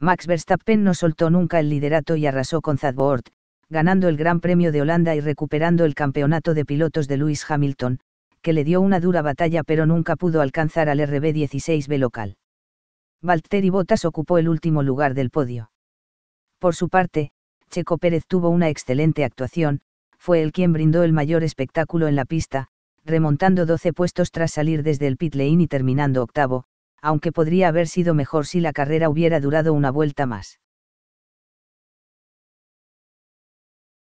Max Verstappen no soltó nunca el liderato y arrasó con Zadvoort, ganando el Gran Premio de Holanda y recuperando el campeonato de pilotos de Lewis Hamilton, que le dio una dura batalla pero nunca pudo alcanzar al RB16B local. Valtteri Bottas ocupó el último lugar del podio. Por su parte, Checo Pérez tuvo una excelente actuación, fue el quien brindó el mayor espectáculo en la pista, remontando 12 puestos tras salir desde el pit lane y terminando octavo, aunque podría haber sido mejor si la carrera hubiera durado una vuelta más.